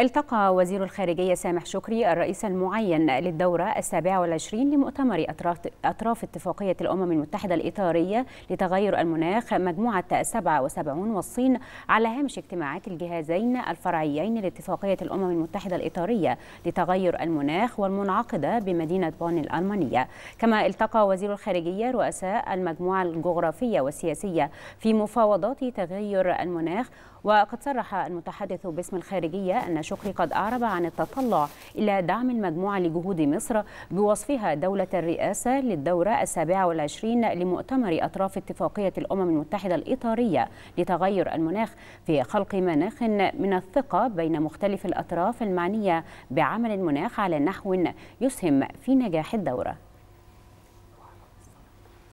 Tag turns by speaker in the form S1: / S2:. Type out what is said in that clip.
S1: التقى وزير الخارجية سامح شكري الرئيس المعين للدورة السابعة والعشرين لمؤتمر أطراف اتفاقية الأمم المتحدة الإطارية لتغير المناخ مجموعة 77 والصين على هامش اجتماعات الجهازين الفرعيين لاتفاقية الأمم المتحدة الإطارية لتغير المناخ والمنعقدة بمدينة بون الألمانية كما التقى وزير الخارجية رؤساء المجموعة الجغرافية والسياسية في مفاوضات تغير المناخ وقد صرح المتحدث باسم الخارجية أن شكري قد أعرب عن التطلع إلى دعم المجموعة لجهود مصر بوصفها دولة الرئاسة للدورة السابعة والعشرين لمؤتمر أطراف اتفاقية الأمم المتحدة الإطارية لتغير المناخ في خلق مناخ من الثقة بين مختلف الأطراف المعنية بعمل المناخ على نحو يسهم في نجاح الدورة